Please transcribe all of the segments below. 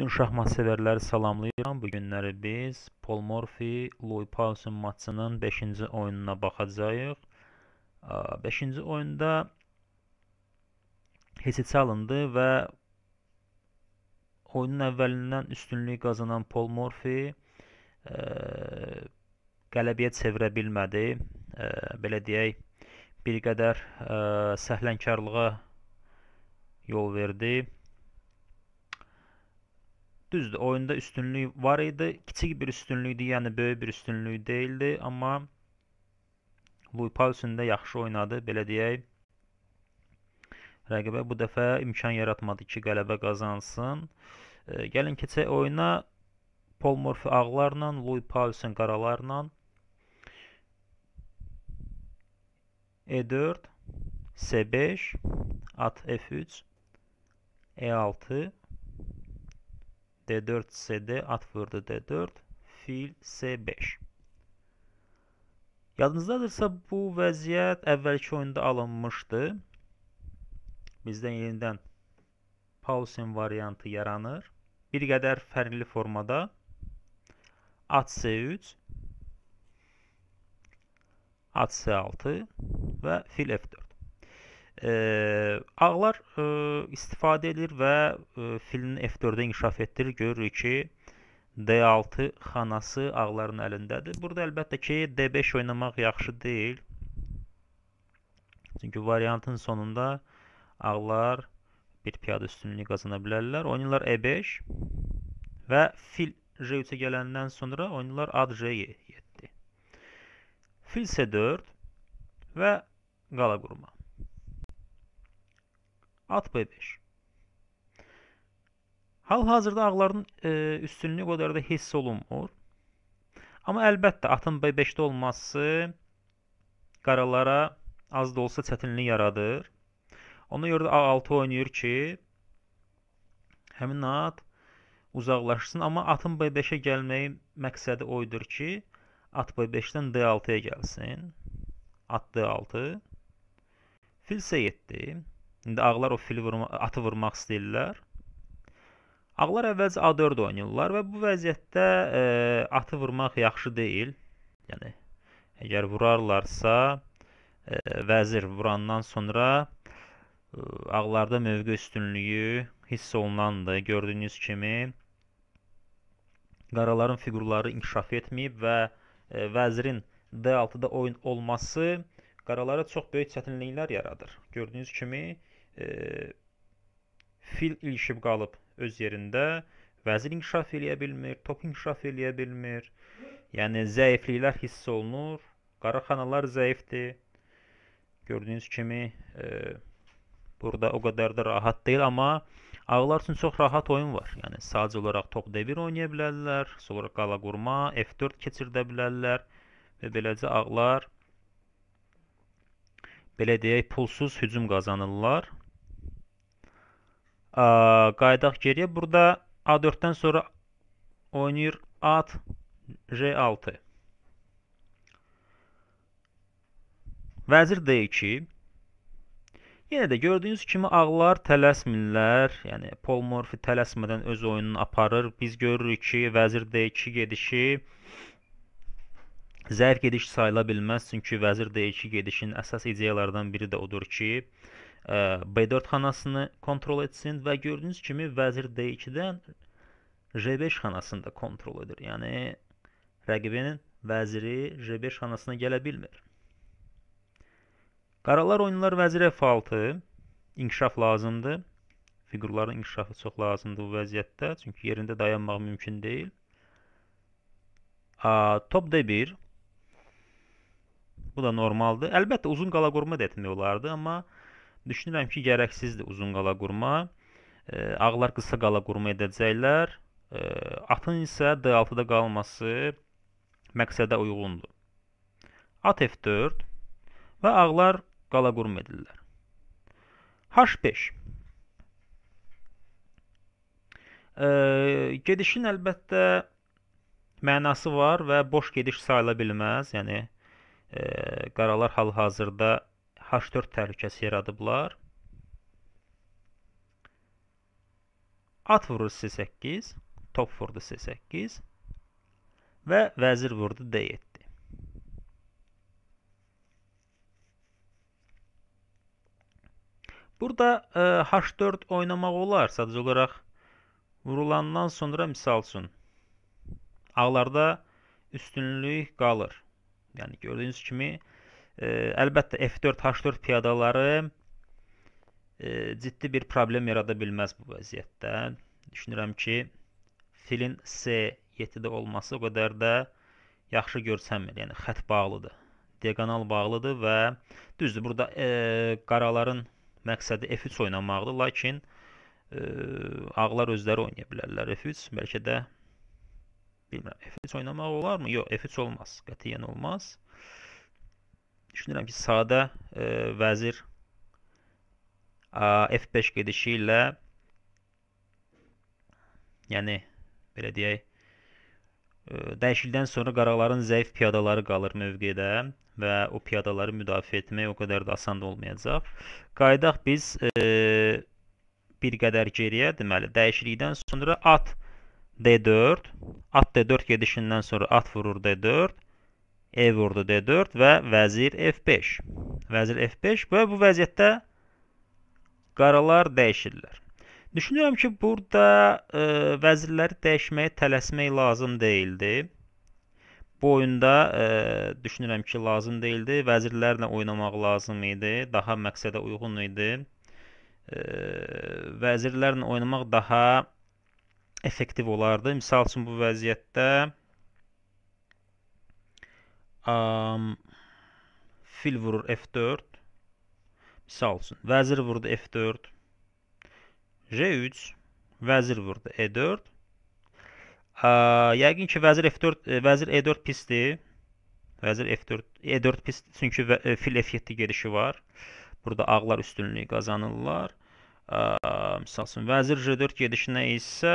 Bütün şahmat sevərləri salamlayıram. Bu günləri biz Paul Morphy, Louis Paulson maçının 5-ci oyununa baxacağıq. 5-ci oyunda heçə çalındı və oyunun əvvəlindən üstünlük qazanan Paul Morphy qələbəyə çevirə bilmədi. Belə deyək, bir qədər səhlənkarlığa yol verdi. Düzdür, oyunda üstünlük var idi. Kiçik bir üstünlükdü, yəni böyük bir üstünlük deyildi, amma Luipausen də yaxşı oynadı, belə deyək. Rəqibə bu dəfə imkan yaratmadı ki, qələbə qazansın. E, gəlin keçək oyuna. Paul Murphy ağlarla, Luipausen qaralarla. E4, C5, at F3, E6, D4 SD at vurdu D4 fil C5 Yadınızdadırsa bu vəziyyət əvvəlki oyunda alınmışdı. Bizdən yenidən Pausen variantı yaranır. Bir qədər fərqli formada at C3 at C6 və fil F4 E, ağlar e, istifadə edir və e, filini F4-də inkişaf etdirir. Görürük ki, D6 xanası ağların əlindədir. Burada əlbəttə ki, D5 oynamaq yaxşı deyil. Çünki variantın sonunda ağlar bir piyada üstünlüyü qazana bilərlər. Oynayırlar E5 və fil J3-ə gələndən sonra oynayırlar ad J7. Fil C4 və qala qurma. At B5. Hal-hazırda ağların e, üstünlüyü o qədər də hiss olunmur. Amma əlbəttə atın B5-də olması qaralara az da olsa çətinlik yaradır. Ona görə də A6 oynayır ki, həmin at uzaqlaşsın, amma atın B5-ə gəlməyi məqsədi oydur ki, at B5-dən D6-ya gəlsin. At D6. Fil S7. İndi ağlar o fili vurma, atı vurmaq istəyirlər. Ağlar əvvəlcə A4 oynayırlar və bu vəziyyətdə e, atı vurmaq yaxşı deyil. Yəni əgər vurarlarsa, e, vəzir vurandan sonra e, ağlarda mövqe üstünlüyü hiss olunandır. Gördüyünüz kimi qaraların fiqurları inkişaf etməyib və e, vəzirin D6-da oyun olması qaralara çox böyük çətinliklər yaradır. Gördüyünüz kimi e, fil ilişib qalıb öz yerində, vəzir inkişaf eləyə bilmir, top inkişaf eləyə bilmir. Yəni zəifliklər hiss olunur. Qaraxanalar zəifdir. Gördüyünüz kimi e, burada o qədər də rahat deyil, amma ağlar üçün çox rahat oyun var. Yəni sadəcə olaraq top D1 oynaya bilərlər, sonra qala qurma, F4 keçirdə bilərlər və beləcə ağlar belə deyək, pulsuz hücum qazanırlar. A, qaydaq geriyə. Burada A4-dən sonra oynayır at J6. Vəzir D2. Yenə də gördüyünüz kimi ağlar tələsmirlər. Yəni Pol Morfi tələsmədən öz oyununu aparır. Biz görürük ki, vəzir D2 gedişi Zəif gediş sayıla bilməz, çünki vəzir D2 gedişin əsas ideyalardan biri də odur ki, B4 xanasını kontrol etsin və gördüyünüz kimi vəzir D2-dən J5 xanasını da kontrol edir. Yəni rəqibinin vəziri J5 xanasına gələ bilmir. Qaralar oyunlar vəzir F6 inkişaf lazımdır. Fiqurların inkişafı çox lazımdır bu vəziyyətdə, çünki yerində dayanmaq mümkün deyil. A, top D1 Bu da normaldır. Əlbəttə uzun qala qurma da etmək olardı, amma düşünürəm ki, gərəksizdir uzun qala qurma. E, ağlar qısa qala qurma edəcəklər. E, atın isə D6-da qalması məqsədə uyğundur. At F4 və ağlar qala qurma edirlər. H5 e, Gedişin əlbəttə mənası var və boş gediş sayıla bilməz. Yəni, e, qaralar hal-hazırda H4 təhlükəsi yaradıblar. At vurur C8, top vurdu C8 və vəzir vurdu D7. Burada e, H4 oynamaq olar. Sadəcə olaraq vurulandan sonra misal üçün ağlarda üstünlük qalır. Yəni gördüyünüz kimi e, əlbəttə F4H4 piyadaları e, ciddi bir problem yarada bilməz bu vəziyyətdə. Düşünürəm ki, filin S7-də olması o qədər də yaxşı görsənmir. Yəni xətt bağlıdır. Diagonal bağlıdır və düzdür, burada e, qaraların məqsədi F3 oynamaqdır, lakin e, ağlar özləri oynaya bilərlər F3, bəlkə də Bilmirəm. F3 oynamaq olarmı? Yox, F3 olmaz. Qətiyyən olmaz. Düşünürəm ki, sadə e, vəzir a, F5 gedişi ilə yəni belə deyək, e, dəyişiklikdən sonra qaraların zəif piyadaları qalır mövqedə və o piyadaları müdafiə etmək o qədər də asan olmayacaq. Qayıdaq biz e, bir qədər geriyə, deməli, dəyişiklikdən sonra at D4, at D4 gedişindən sonra at vurur D4, E vurdu D4 və vəzir F5. Vəzir F5 və bu vəziyyətdə qaralar dəyişirlər. Düşünürəm ki, burada ə, e, vəzirləri dəyişməyə tələsmək lazım deyildi. Bu oyunda ə, e, düşünürəm ki, lazım deyildi. Vəzirlərlə oynamaq lazım idi, daha məqsədə uyğun idi. Ə, e, vəzirlərlə oynamaq daha effektiv olardı. Misal üçün bu vəziyyətdə um, fil vurur F4. Misal üçün vəzir vurdu F4. J3 vəzir vurdu E4. A, yəqin ki vəzir F4 e, vəzir E4 pisdir. Vəzir F4 E4 pisdir çünki e, fil F7 gedişi var. Burada ağlar üstünlüyü qazanırlar misal üçün, vəzir J4 gedişinə isə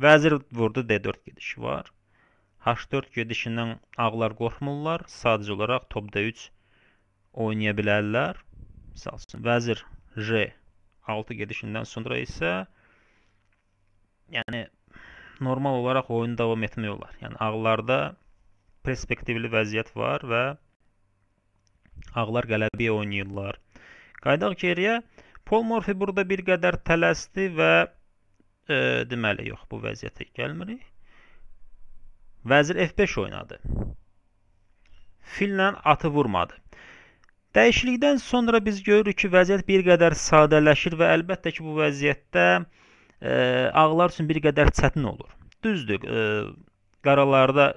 vəzir vurdu D4 gedişi var. H4 gedişindən ağlar qorxmurlar. Sadəcə olaraq top D3 oynaya bilərlər. Misal üçün, vəzir J6 gedişindən sonra isə yəni normal olaraq oyunu davam etmək olar. Yəni ağlarda perspektivli vəziyyət var və ağlar qələbəyə oynayırlar. Qayıdaq geriyə. Pol Morfi burada bir qədər tələsdi və e, deməli, yox, bu vəziyyətə gəlmirik. Vəzir F5 oynadı. Fillə atı vurmadı. Dəyişiklikdən sonra biz görürük ki, vəziyyət bir qədər sadələşir və əlbəttə ki, bu vəziyyətdə e, ağlar üçün bir qədər çətin olur. Düzdür, e, qaralarda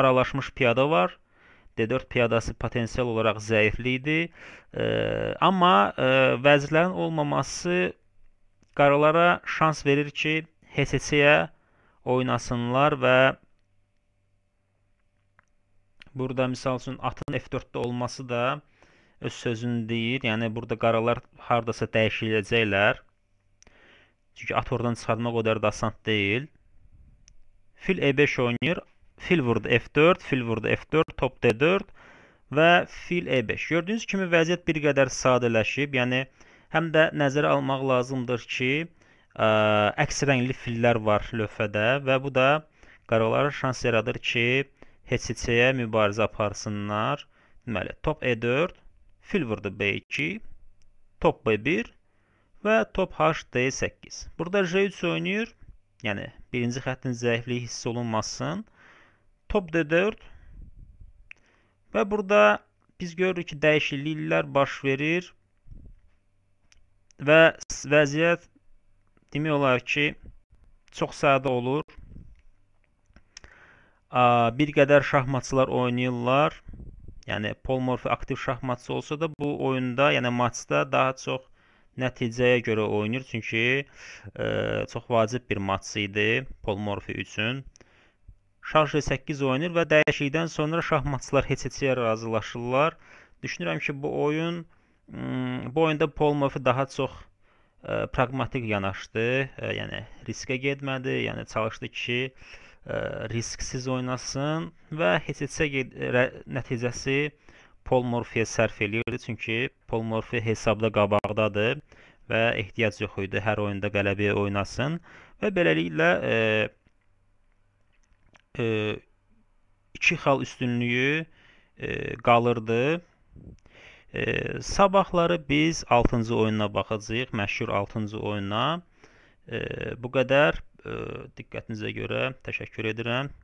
aralaşmış piyada var. D4 piyadası potensial olaraq zəiflikdir. E, amma e, vəzirlərin olmaması qaralara şans verir ki, HSC-yə oynasınlar və burada misal üçün atın F4-də olması da öz sözünü deyir. Yəni burada qaralar hardasa dəyişiləcəklər. Çünki at oradan çıxarmaq o qədər də asan deyil. Fil E5 oynayır. Filvord F4, Filvord F4, top D4 və fil E5. Gördüyünüz kimi vəziyyət bir qədər sadələşib, yəni həm də nəzərə almaq lazımdır ki, ə, əks rəngli fillər var lövhədə və bu da qaralara şans yaradır ki, HCC-yə mübarizə aparsınlar. Deməli, top E4, fil vurdu B2, top B1 və top HD8. Burada J3 oynayır, yəni birinci xəttin zəifliyi hiss olunmasın top D4 və burada biz görürük ki, dəyişikliklər baş verir və vəziyyət demək olar ki, çox sadə olur. Bir qədər şahmatçılar oynayırlar. Yəni Paul Murphy aktiv şahmatçı olsa da bu oyunda, yəni maçda daha çox nəticəyə görə oynayır. Çünki ə, e, çox vacib bir maç idi Paul Murphy üçün şah G8 oynayır və dəyişiklikdən sonra şahmatçılar heç-heçəyə razılaşırlar. Düşünürəm ki, bu oyun bu oyunda Paul Murphy daha çox ə, praqmatik yanaşdı, ə, yəni riskə getmədi, yəni çalışdı ki, ə, risksiz oynasın və heç-heçə nəticəsi Paul Murphy-yə sərf eləyirdi, çünki Paul Murphy hesabda qabaqdadır və ehtiyac yox idi hər oyunda qələbəyə oynasın və beləliklə ə, e, iki xal üstünlüyü e, qalırdı. E, sabahları biz 6-cı oyuna baxacağıq, məşhur 6-cı oyuna. E, bu qədər e, diqqətinizə görə təşəkkür edirəm.